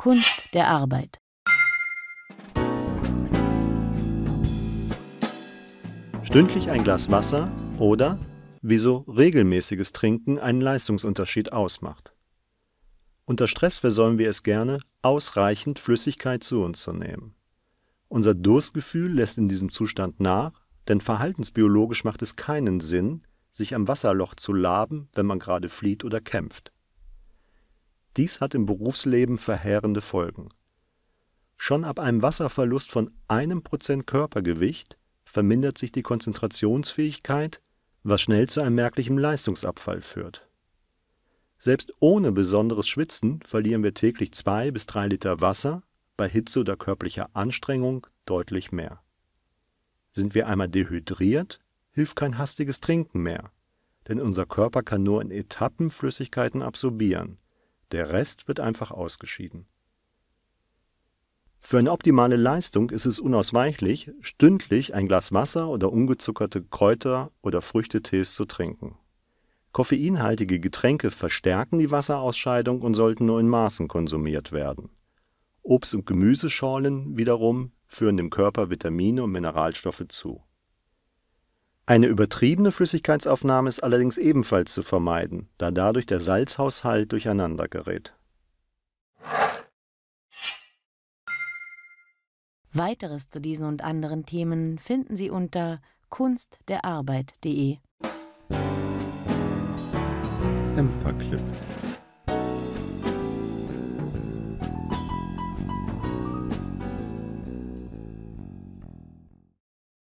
Kunst der Arbeit. Stündlich ein Glas Wasser oder wieso regelmäßiges Trinken einen Leistungsunterschied ausmacht. Unter Stress versäumen wir es gerne, ausreichend Flüssigkeit zu uns zu nehmen. Unser Durstgefühl lässt in diesem Zustand nach, denn verhaltensbiologisch macht es keinen Sinn, sich am Wasserloch zu laben, wenn man gerade flieht oder kämpft. Dies hat im Berufsleben verheerende Folgen. Schon ab einem Wasserverlust von einem Prozent Körpergewicht vermindert sich die Konzentrationsfähigkeit, was schnell zu einem merklichen Leistungsabfall führt. Selbst ohne besonderes Schwitzen verlieren wir täglich zwei bis drei Liter Wasser, bei Hitze oder körperlicher Anstrengung deutlich mehr. Sind wir einmal dehydriert, hilft kein hastiges Trinken mehr, denn unser Körper kann nur in Etappen Flüssigkeiten absorbieren – der Rest wird einfach ausgeschieden. Für eine optimale Leistung ist es unausweichlich, stündlich ein Glas Wasser oder ungezuckerte Kräuter- oder Früchtetees zu trinken. Koffeinhaltige Getränke verstärken die Wasserausscheidung und sollten nur in Maßen konsumiert werden. Obst- und Gemüseschorlen wiederum führen dem Körper Vitamine und Mineralstoffe zu eine übertriebene Flüssigkeitsaufnahme ist allerdings ebenfalls zu vermeiden, da dadurch der Salzhaushalt durcheinander gerät. Weiteres zu diesen und anderen Themen finden Sie unter kunstderarbeit.de. Empaclip